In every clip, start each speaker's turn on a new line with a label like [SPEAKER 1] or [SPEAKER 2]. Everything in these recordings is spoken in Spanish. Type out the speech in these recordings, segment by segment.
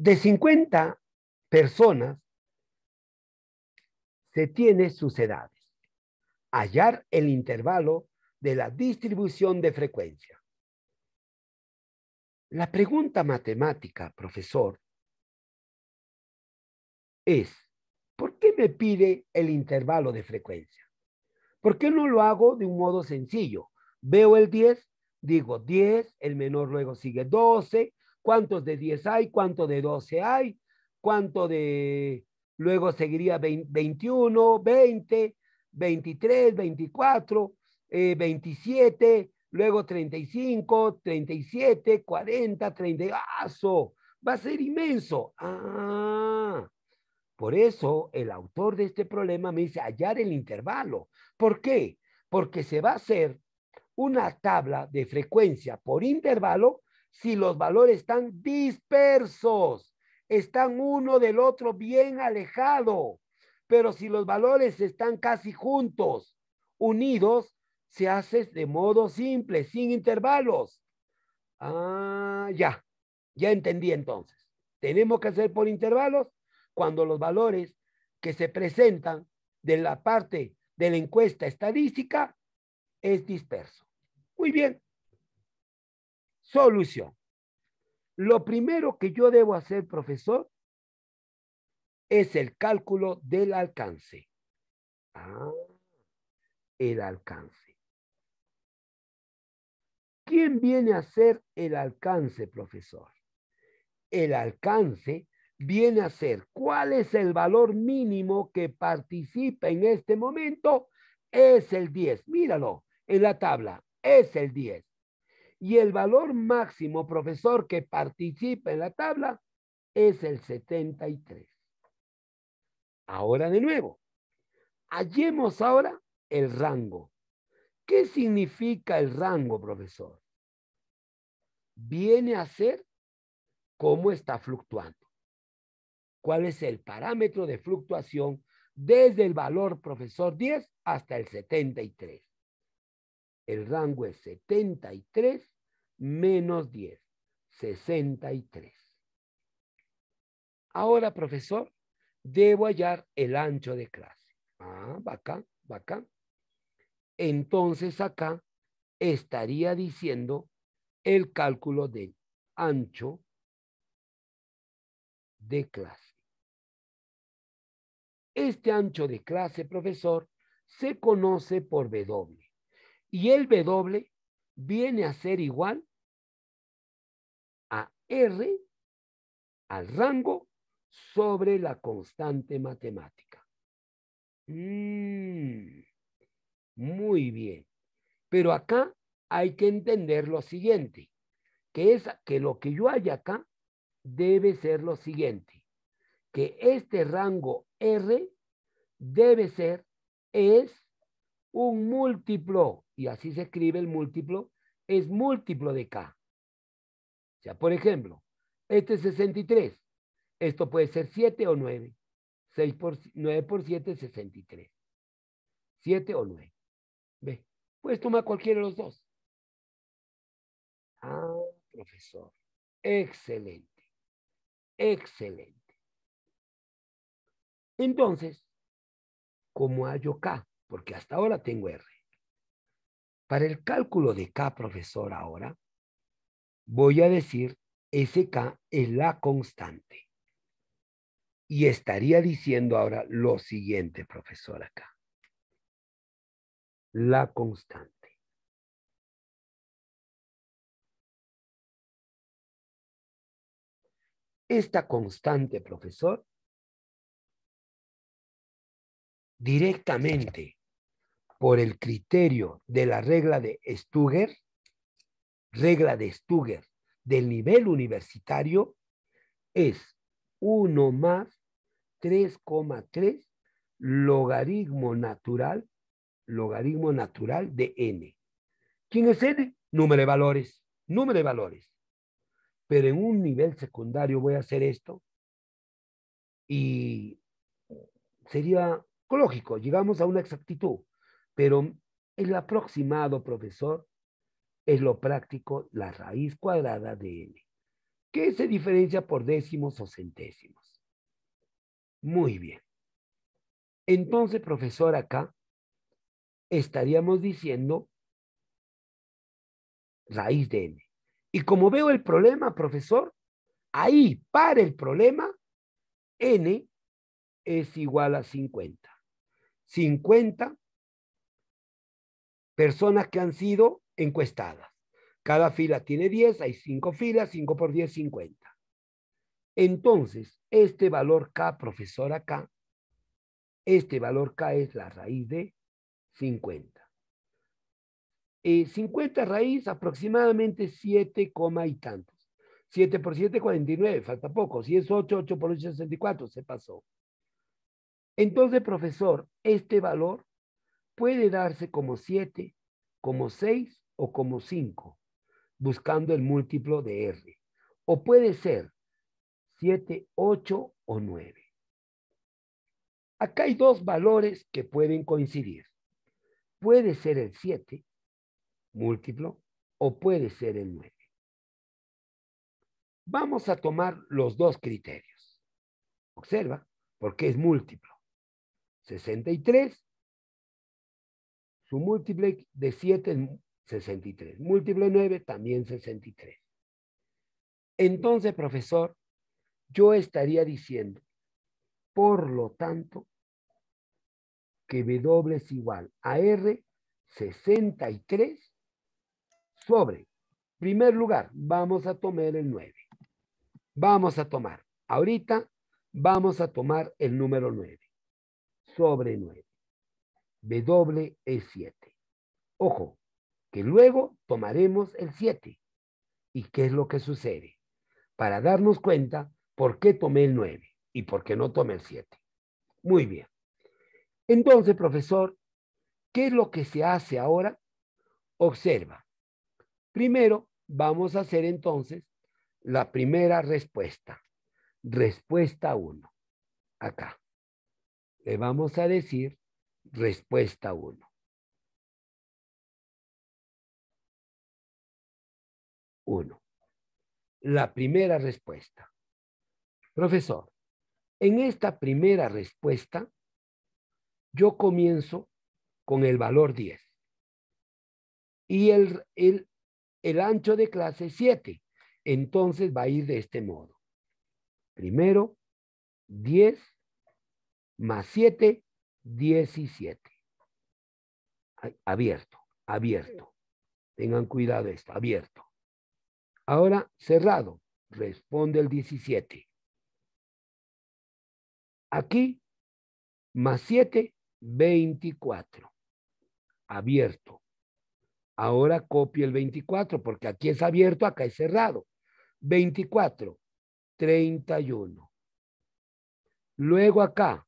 [SPEAKER 1] De 50 personas se tiene sus edades. Hallar el intervalo de la distribución de frecuencia. La pregunta matemática, profesor, es, ¿por qué me pide el intervalo de frecuencia? ¿Por qué no lo hago de un modo sencillo? Veo el 10, digo 10, el menor luego sigue 12, cuántos de 10 hay, cuántos de 12 hay, cuánto de, luego seguiría 21, 20, 23, 24, 27, luego 35, 37, 40, 30, ¡aso! Va a ser inmenso. ¡Ah! Por eso el autor de este problema me dice hallar el intervalo. ¿Por qué? Porque se va a hacer una tabla de frecuencia por intervalo si los valores están dispersos, están uno del otro bien alejado, pero si los valores están casi juntos, unidos, se hace de modo simple, sin intervalos. Ah, ya, ya entendí entonces. Tenemos que hacer por intervalos cuando los valores que se presentan de la parte de la encuesta estadística es disperso. Muy bien. Solución. Lo primero que yo debo hacer, profesor, es el cálculo del alcance. Ah, el alcance. ¿Quién viene a ser el alcance, profesor? El alcance viene a ser cuál es el valor mínimo que participa en este momento. Es el 10. Míralo en la tabla. Es el 10. Y el valor máximo, profesor, que participa en la tabla es el 73. Ahora de nuevo, hallemos ahora el rango. ¿Qué significa el rango, profesor? Viene a ser cómo está fluctuando. ¿Cuál es el parámetro de fluctuación desde el valor, profesor, 10 hasta el 73? El rango es 73 menos 10, 63. Ahora, profesor, debo hallar el ancho de clase. Ah, va acá, va acá. Entonces acá estaría diciendo el cálculo del ancho de clase. Este ancho de clase, profesor, se conoce por W. Y el W viene a ser igual a R al rango sobre la constante matemática. Mm, muy bien. Pero acá hay que entender lo siguiente, que es que lo que yo haya acá debe ser lo siguiente, que este rango R debe ser, es un múltiplo, y así se escribe el múltiplo, es múltiplo de K. O sea, por ejemplo, este es 63. Esto puede ser 7 o 9. 6 por, 9 por 7 es 63. 7 o 9.
[SPEAKER 2] ¿Ve? Puedes tomar cualquiera de los dos. Ah, profesor. Excelente. Excelente.
[SPEAKER 1] Entonces, ¿cómo hallo K? porque hasta ahora tengo R. Para el cálculo de K, profesor, ahora, voy a decir SK es la constante. Y
[SPEAKER 2] estaría diciendo ahora lo siguiente, profesor, acá. La constante. Esta constante, profesor, directamente por
[SPEAKER 1] el criterio de la regla de Stuger, regla de Stuger del nivel universitario, es 1 más 3,3 logaritmo natural, logaritmo natural de n. ¿Quién es n? Número de valores, número de valores. Pero en un nivel secundario voy a hacer esto y sería lógico, llegamos a una exactitud. Pero el aproximado, profesor, es lo práctico, la raíz cuadrada de n, ¿Qué se diferencia por décimos o centésimos. Muy bien. Entonces, profesor, acá estaríamos diciendo raíz de n. Y como veo el problema, profesor, ahí para el problema, n es igual a 50. 50 personas que han sido encuestadas. Cada fila tiene 10, hay 5 filas, 5 por 10, 50. Entonces, este valor K, profesor, acá, este valor K es la raíz de 50. 50 eh, raíz, aproximadamente 7, y tantos. 7 por 7, 49, falta poco. Si es 8, 8 por 8, 64, se pasó. Entonces, profesor, este valor puede darse como 7, como 6 o como 5, buscando el múltiplo de R. O puede ser 7, 8 o 9. Acá hay dos valores que pueden coincidir. Puede ser el 7 múltiplo o puede ser el 9. Vamos a tomar los dos criterios. Observa, porque es múltiplo. 63 su múltiple de 7 es 63. Múltiple 9 también 63. Entonces, profesor, yo estaría diciendo, por lo tanto, que W es igual a R 63 sobre, primer lugar, vamos a tomar el 9. Vamos a tomar, ahorita vamos a tomar el número 9, sobre 9 es 7 Ojo, que luego tomaremos el 7. ¿Y qué es lo que sucede? Para darnos cuenta por qué tomé el 9 y por qué no tomé el 7. Muy bien. Entonces, profesor, ¿qué es lo que se hace ahora? Observa. Primero, vamos a hacer entonces la primera respuesta. Respuesta 1. Acá.
[SPEAKER 2] Le vamos a decir Respuesta 1. 1 La primera respuesta. Profesor, en
[SPEAKER 1] esta primera respuesta, yo comienzo con el valor 10 y el, el, el ancho de clase 7. Entonces va a ir de este modo. Primero, 10 más 7 17. Abierto, abierto. Tengan cuidado está abierto. Ahora cerrado, responde el 17. Aquí, más 7, 24. Abierto. Ahora copio el 24 porque aquí es abierto, acá es cerrado. 24, 31. Luego acá,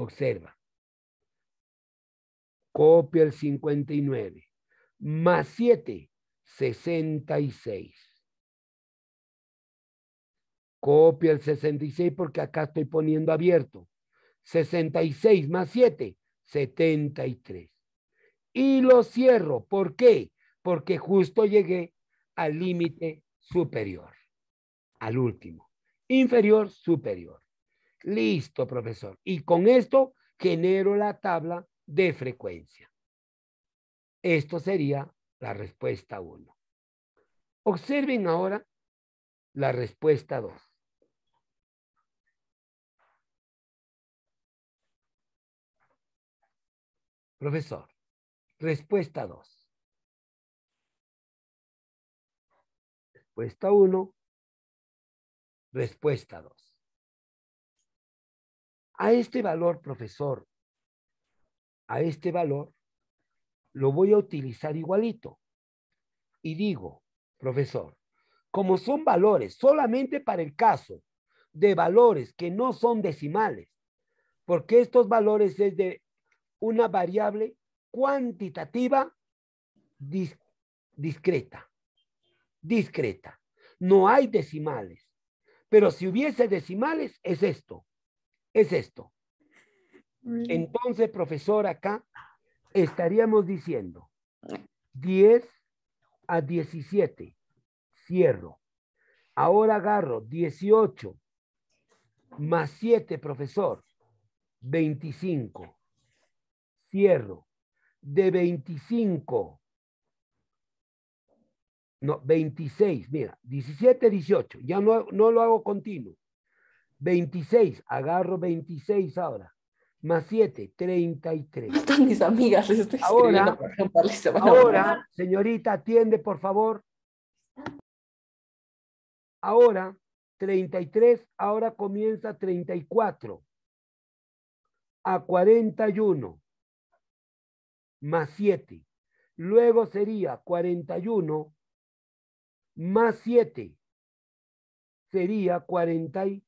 [SPEAKER 1] Observa. Copia el 59. Más 7, 66. Copia el 66 porque acá estoy poniendo abierto. 66 más 7, 73. Y lo cierro. ¿Por qué? Porque justo llegué al límite superior, al último. Inferior, superior. Listo, profesor. Y con esto genero la tabla de frecuencia. Esto sería la respuesta
[SPEAKER 2] 1. Observen ahora la respuesta 2. Profesor, respuesta 2. Respuesta 1. Respuesta 2. A este valor, profesor,
[SPEAKER 1] a este valor lo voy a utilizar igualito. Y digo, profesor, como son valores solamente para el caso de valores que no son decimales, porque estos valores es de una variable cuantitativa discreta, discreta. No hay decimales, pero si hubiese decimales es esto es esto.
[SPEAKER 2] Entonces,
[SPEAKER 1] profesor, acá estaríamos diciendo 10 a 17, cierro. Ahora agarro 18 más 7, profesor, 25, cierro. De 25, no, 26, mira, 17, 18, ya no lo hago continuo. 26, agarro 26 ahora. Más 7, 33. Están mis amigas, les ahora, por ejemplo, ahora, señorita, atiende, por favor. Ahora, 33, ahora comienza 34. A 41. Más 7. Luego sería 41
[SPEAKER 2] más 7. Sería 43.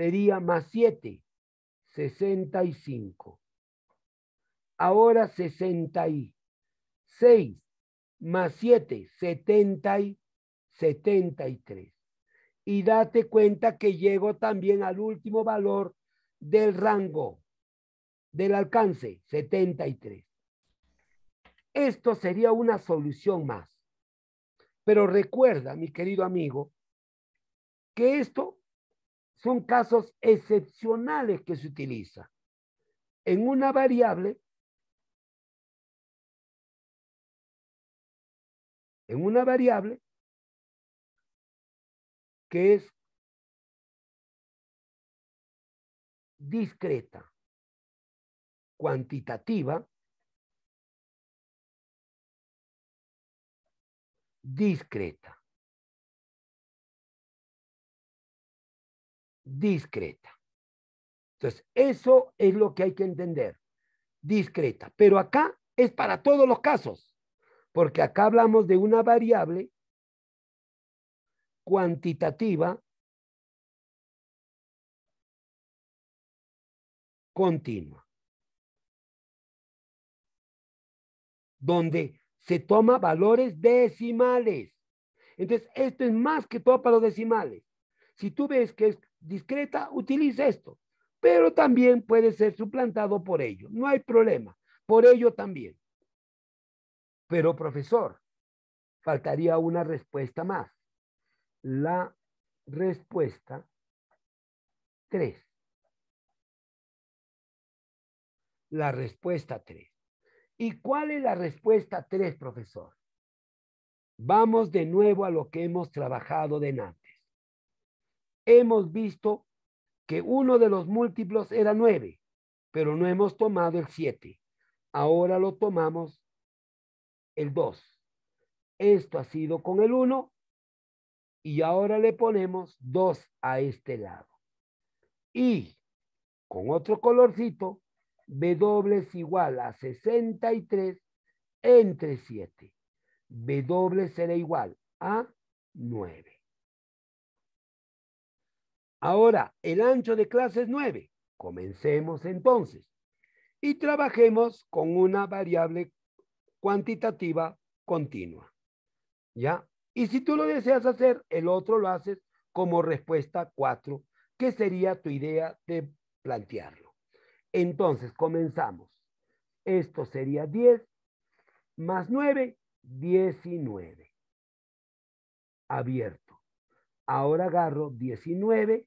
[SPEAKER 1] sería más 7, 65. Ahora 66 más 7, 70 73. Y date cuenta que llego también al último valor del rango, del alcance, 73. Esto sería una solución más. Pero recuerda, mi querido amigo, que esto son casos excepcionales
[SPEAKER 2] que se utiliza en una variable, en una variable que es discreta, cuantitativa, discreta. discreta. Entonces, eso es lo que hay que entender, discreta. Pero acá es para todos los casos, porque acá hablamos de una variable cuantitativa continua, donde se toma valores decimales. Entonces, esto es
[SPEAKER 1] más que todo para los decimales. Si tú ves que es discreta, utilice esto, pero también puede ser suplantado por ello. No hay problema, por ello también. Pero, profesor, faltaría una respuesta más. La respuesta 3. La respuesta 3. ¿Y cuál es la respuesta 3, profesor? Vamos de nuevo a lo que hemos trabajado de nada hemos visto que uno de los múltiplos era 9, pero no hemos tomado el 7. Ahora lo tomamos el 2. Esto ha sido con el 1 y ahora le ponemos 2 a este lado. Y con otro colorcito, B doble es igual a 63 entre 7. B doble será igual a 9. Ahora, el ancho de clase es 9. Comencemos entonces y trabajemos con una variable cuantitativa continua. ¿Ya? Y si tú lo deseas hacer, el otro lo haces como respuesta 4, que sería tu idea de plantearlo. Entonces, comenzamos. Esto sería 10 más 9, 19. Abierto. Ahora agarro 19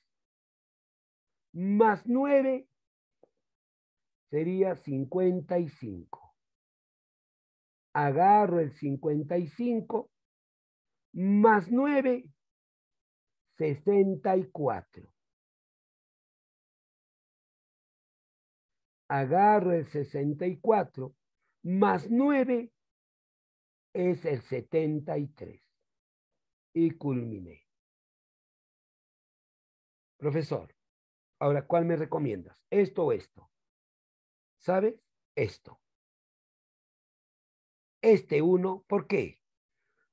[SPEAKER 1] más nueve sería cincuenta y cinco. Agarro el cincuenta y cinco
[SPEAKER 2] más nueve sesenta y cuatro. Agarro el sesenta y cuatro
[SPEAKER 1] más nueve es el 73.
[SPEAKER 2] Y culminé. Profesor. Ahora, ¿cuál me recomiendas? Esto o esto. ¿Sabes? Esto.
[SPEAKER 1] Este uno, ¿por qué?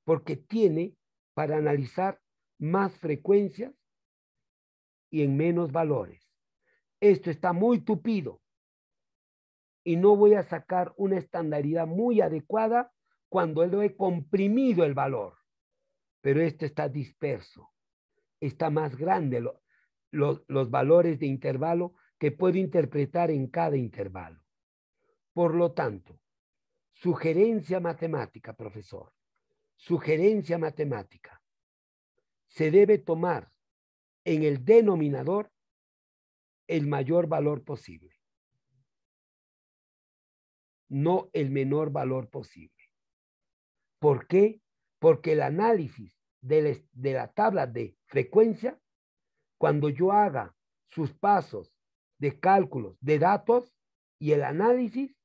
[SPEAKER 1] Porque tiene para analizar más frecuencias y en menos valores. Esto está muy tupido y no voy a sacar una estandaridad muy adecuada cuando lo he comprimido el valor. Pero este está disperso, está más grande, lo, los, valores de intervalo que puedo interpretar en cada intervalo. Por lo tanto, sugerencia matemática, profesor, sugerencia matemática, se debe tomar en el denominador el mayor valor posible, no el menor valor posible. ¿Por qué? Porque el análisis de, la tabla de frecuencia cuando yo haga sus pasos de cálculos, de datos y el análisis,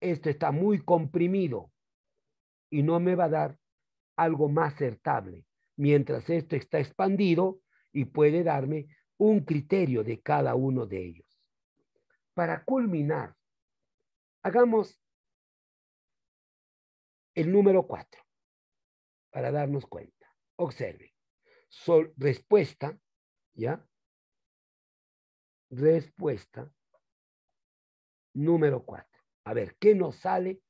[SPEAKER 1] esto está muy comprimido y no me va a dar algo más acertable, mientras esto está expandido y puede darme un criterio de cada uno de ellos. Para culminar, hagamos
[SPEAKER 2] el número cuatro, para darnos cuenta. Observe. respuesta ¿Ya?
[SPEAKER 1] Respuesta número 4. A ver, ¿qué nos sale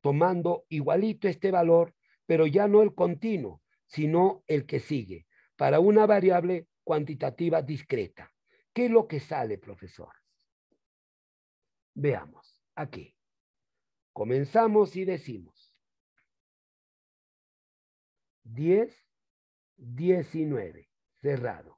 [SPEAKER 1] tomando igualito este valor, pero ya no el continuo, sino el que sigue, para una variable cuantitativa discreta? ¿Qué es lo que sale, profesor? Veamos, aquí. Comenzamos y decimos. 10, 19, cerrado.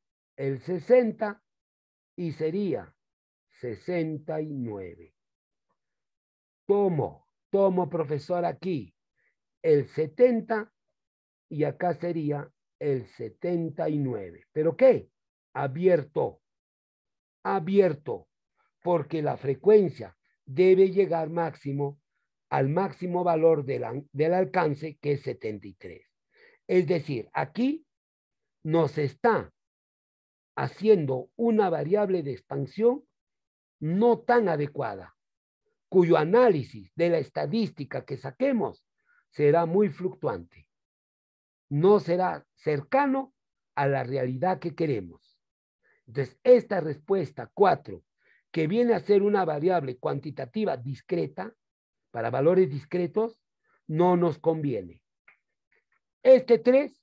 [SPEAKER 1] el 60 y sería 69. Tomo, tomo, profesor, aquí el 70 y acá sería el 79. ¿Pero qué? Abierto, abierto, porque la frecuencia debe llegar máximo al máximo valor del, del alcance que es 73. Es decir, aquí nos está haciendo una variable de expansión no tan adecuada, cuyo análisis de la estadística que saquemos será muy fluctuante. No será cercano a la realidad que queremos. Entonces, esta respuesta 4, que viene a ser una variable cuantitativa discreta, para valores discretos, no nos conviene. Este 3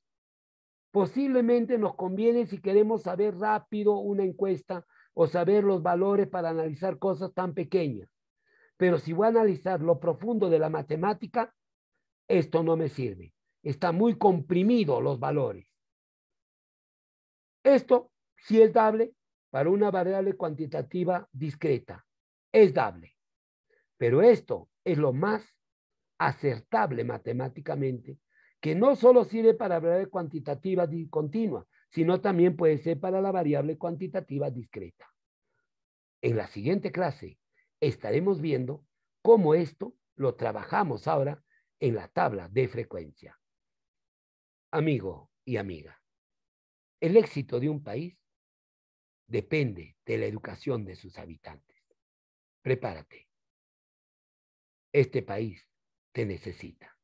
[SPEAKER 1] posiblemente nos conviene si queremos saber rápido una encuesta o saber los valores para analizar cosas tan pequeñas. Pero si voy a analizar lo profundo de la matemática, esto no me sirve. Está muy comprimido los valores. Esto sí es dable para una variable cuantitativa discreta. Es dable. Pero esto es lo más acertable matemáticamente que no solo sirve para la variable cuantitativa continua, sino también puede ser para la variable cuantitativa discreta. En la siguiente clase estaremos viendo cómo esto lo trabajamos ahora en la tabla de frecuencia. Amigo y amiga, el éxito de un país depende de la
[SPEAKER 2] educación de sus habitantes. Prepárate. Este país te necesita.